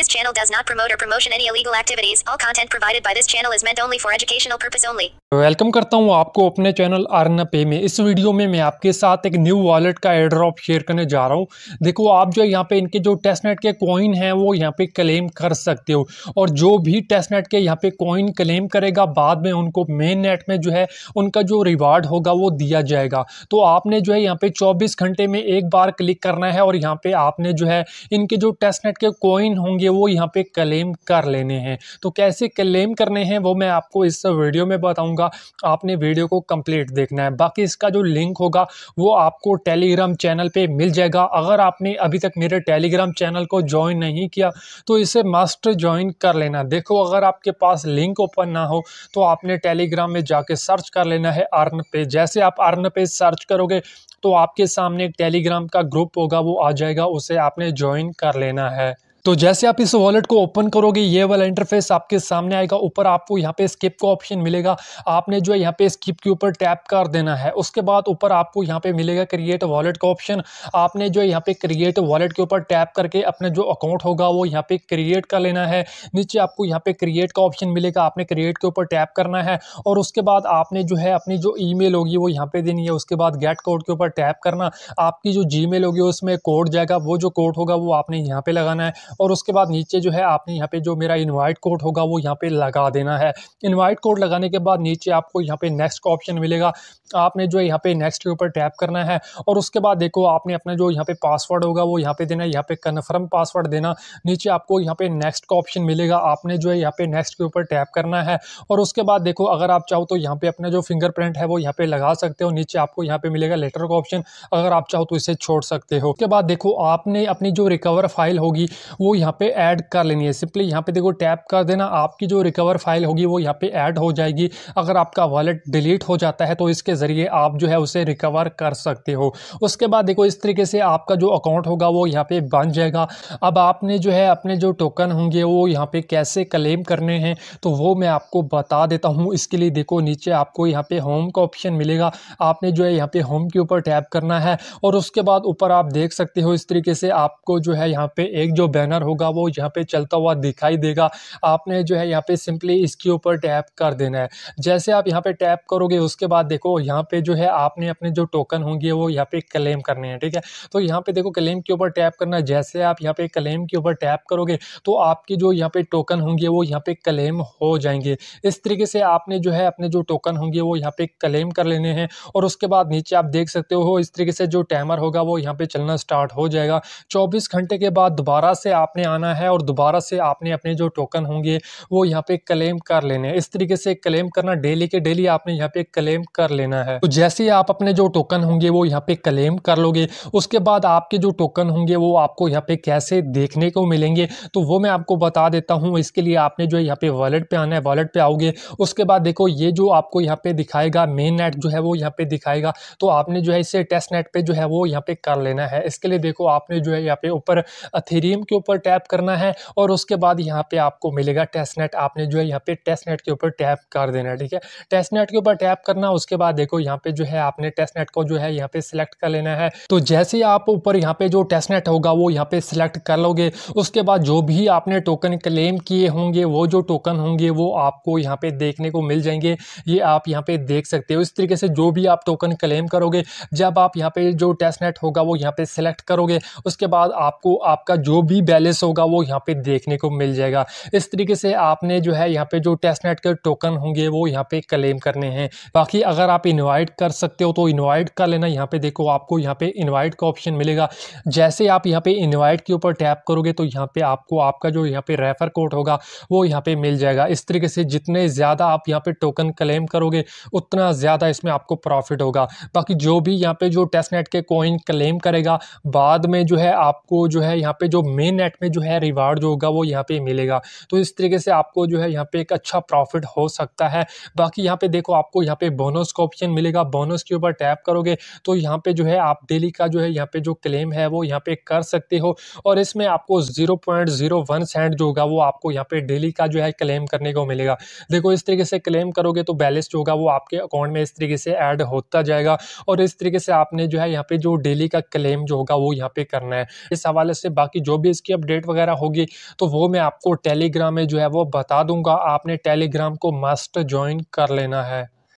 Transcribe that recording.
This channel does not promote or promotion any illegal activities. All content provided by this channel is meant only for educational purpose only. Welcome करता हूं आपको अपने channel earn पे में इस video में मैं आपके साथ एक न्यू वॉलेट का एड्रॉप शेयर करने जा रहा हूं देखो आप जो यहाँ पे इनके जो टेस्टनेट के कॉइन हैं वो यहाँ पे क्लेम कर सकते हो और जो भी टेस्टनेट के यहाँ पे कॉइन क्लेम करेगा बाद में उनको मेन नेट में जो है उनका जो रिवार्ड होगा वो दिया जाएगा तो आपने जो है यहाँ पे चौबीस घंटे में एक बार क्लिक करना है और यहाँ पर आपने जो है इनके जो टेस्टनेट के कॉइन होंगे वो यहाँ पे क्लेम कर लेने हैं तो कैसे क्लेम करने हैं वो मैं आपको इस वीडियो में बताऊँगा आपने वीडियो को कम्प्लीट देखना है बाकी इसका जो लिंक होगा वो आपको टेलीग्राम चैनल पर मिल जाएगा अगर आपने अभी तक मेरे टेलीग्राम चैनल को ज्वाइन नहीं किया तो इसे मस्ट ज्वाइन कर लेना देखो अगर आपके पास लिंक ओपन ना हो तो आपने टेलीग्राम में जाके सर्च कर लेना है अर्न पे जैसे आप अर्न पे सर्च करोगे तो आपके सामने एक टेलीग्राम का ग्रुप होगा वो आ जाएगा उसे आपने ज्वाइन कर लेना है तो जैसे आप इस वॉलेट को ओपन करोगे ये वाला इंटरफेस आपके सामने आएगा ऊपर आपको यहाँ पे स्किप का ऑप्शन मिलेगा आपने जो है यहाँ पे स्किप के ऊपर टैप कर देना है उसके बाद ऊपर आपको यहाँ पे मिलेगा क्रिएट वॉलेट का ऑप्शन आपने जो है यहाँ पे क्रिएट वॉलेट के ऊपर टैप करके अपना जो अकाउंट होगा वो यहाँ पे क्रिएट कर लेना है नीचे आपको यहाँ पे क्रिएट का ऑप्शन मिलेगा आपने क्रिएट के ऊपर टैप करना है और उसके बाद आपने जो है अपनी जो ई होगी वो यहाँ पे देनी है उसके बाद गेट कोड के ऊपर टैप करना आपकी जो जी होगी उसमें कोड जाएगा वो जो कोड होगा वो आपने यहाँ पर लगाना है और उसके बाद नीचे जो है आपने यहाँ पे जो मेरा इन्वाइट कोड होगा वो यहाँ पे लगा देना है इन्वाइट कोड लगाने के बाद नीचे आपको यहाँ पे नेक्स्ट का ऑप्शन मिलेगा आपने जो है यहाँ पे नेक्स्ट के ऊपर टैप करना है और उसके बाद देखो आपने अपना जो यहाँ पे पासवर्ड होगा वो यहाँ पे देना है यहाँ पे कन्फर्म पासवर्ड देना नीचे आपको यहाँ पे नेक्स्ट का ऑप्शन मिलेगा आपने जो है यहाँ पे नेक्स्ट के ऊपर टैप करना है और उसके बाद देखो अगर आप चाहो तो यहाँ पे अपना जो फिंगरप्रिंट है वो यहाँ पे लगा सकते हो नीचे आपको यहाँ पे मिलेगा लेटर का ऑप्शन अगर आप चाहो तो इसे छोड़ सकते हो उसके बाद देखो आपने अपनी जो रिकवर फाइल होगी वो यहाँ पे ऐड कर लेनी है सिंपली यहाँ पे देखो टैप कर देना आपकी जो रिकवर फाइल होगी वो यहाँ पे ऐड हो जाएगी अगर आपका वॉलेट डिलीट हो जाता है तो इसके ज़रिए आप जो है उसे रिकवर कर सकते हो उसके बाद देखो इस तरीके से आपका जो अकाउंट होगा वो यहाँ पर बन जाएगा अब आपने जो है अपने जो टोकन होंगे वो यहाँ पर कैसे क्लेम करने हैं तो वो मैं आपको बता देता हूँ इसके लिए देखो नीचे आपको यहाँ पे होम का ऑप्शन मिलेगा आपने जो है यहाँ पर होम के ऊपर टैप करना है और उसके बाद ऊपर आप देख सकते हो इस तरीके से आपको जो है यहाँ पे एक जो बैनर बैनर होगा वो यहाँ पे चलता हुआ दिखाई देगा आपने जो है यहाँ पे सिंपली इसके ऊपर टैप कर देना है जैसे आप यहाँ पे टैप करोगे उसके बाद देखो यहाँ पे जो है आपने अपने जो टोकन होंगे वो यहाँ पे क्लेम करने हैं ठीक है तो यहाँ पे देखो क्लेम के ऊपर टैप करना जैसे आप यहाँ पे क्लेम के ऊपर टैप करोगे तो आपके जो यहाँ पे टोकन होंगे वो यहाँ पे क्लेम हो जाएंगे इस तरीके से आपने जो है अपने जो टोकन होंगे वो यहाँ पे क्लेम कर लेने हैं और उसके बाद नीचे आप देख सकते हो इस तरीके से जो टाइमर होगा वो यहाँ पे चलना स्टार्ट हो जाएगा चौबीस घंटे के बाद दोबारा से आपने आना है और दोबारा से आपने अपने जो टोकन होंगे वो यहाँ पे क्लेम कर लेने हैं इस तरीके से क्लेम करना डेली के डेली आपने यहाँ पे क्लेम कर लेना है तो जैसे ही आप अपने जो टोकन होंगे वो यहाँ पे क्लेम कर लोगे उसके बाद आपके जो टोकन होंगे वो आपको यहाँ पे कैसे देखने को मिलेंगे तो वो मैं आपको बता देता हूँ इसके लिए आपने जो है यहाँ पे वॉलेट पे आना है वॉलेट पे आओगे उसके बाद देखो ये जो आपको यहाँ पे दिखाएगा मेन नेट जो है वो यहाँ पे दिखाएगा तो आपने जो है इसे टेस्ट नेट पे जो है वो यहाँ पे कर लेना है इसके लिए देखो आपने जो है यहाँ पे ऊपर अथेरियम के ऊपर ऊपर टैप करना है और उसके बाद यहाँ पे आपको मिलेगा टेस्ट नेट आपने जो है यहाँ पे टेस्ट नेट के ऊपर टैप कर देना है ठीक है टेस्ट नेट के ऊपर टैप करना उसके बाद देखो यहाँ पे जो है आपने टेस्ट नेट को जो है यहाँ पे सिलेक्ट कर लेना है तो जैसे ही आप ऊपर यहाँ पे जो टेस्ट नेट होगा वो यहाँ पे सिलेक्ट कर लोगे उसके बाद जो भी आपने टोकन क्लेम किए होंगे वो जो टोकन होंगे वो आपको यहाँ पे देखने को मिल जाएंगे ये आप यहाँ पे देख सकते हो इस तरीके से जो भी आप टोकन क्लेम करोगे जब आप यहाँ पे जो टेस्ट नेट होगा वो यहाँ पे सिलेक्ट करोगे उसके बाद आपको आपका जो भी पैलेस होगा वो यहाँ पे देखने को मिल जाएगा इस तरीके से आपने जो है यहाँ पे जो टेस्ट नेट के टोकन होंगे वो यहाँ पे क्लेम करने हैं बाकी अगर आप इन्वाइट कर सकते हो तो इन्वाइट कर लेना यहाँ पे देखो आपको यहाँ पे इन्वाइट का ऑप्शन मिलेगा जैसे आप यहाँ पे इन्वाइट के ऊपर टैप करोगे तो यहाँ पे आपको आपका जो यहाँ पे रेफर कोड होगा वो यहाँ पे मिल जाएगा इस तरीके से जितने ज़्यादा आप यहाँ पे टोकन क्लेम करोगे उतना ज़्यादा इसमें आपको प्रॉफिट होगा बाकी जो भी यहाँ पे जो टेस्ट नेट के कॉइन क्लेम करेगा बाद में जो है आपको जो है यहाँ पे जो मेन नेट सेट में जो है रिवार्ड जो होगा वो यहाँ पे मिलेगा तो इस तरीके से आपको जो है यहाँ पे एक अच्छा प्रॉफिट हो सकता है बाकी यहाँ पे देखो आपको यहाँ पे बोनस का ऑप्शन मिलेगा बोनस के ऊपर टैप करोगे तो यहाँ पे जो है आप डेली का जो है यहाँ पे जो क्लेम है वो यहाँ पे कर सकते हो और इसमें आपको zero point zero one cent जो होगा वो आपको यहाँ पे डेली का जो है क्लेम करने को मिलेगा देखो इस तरीके से क्लेम करोगे तो बैलेंस जो होगा वो आपके अकाउंट में इस तरीके से ऐड होता जाएगा और इस तरीके से आपने जो है यहाँ पे जो डेली का क्लेम जो होगा वो यहाँ पे करना है इस हवाले से बाकी जो भी इसकी अपडेट वगैरह होगी तो वो मैं आपको टेलीग्राम में जो है वो बता दूंगा आपने टेलीग्राम को मस्ट ज्वाइन कर लेना है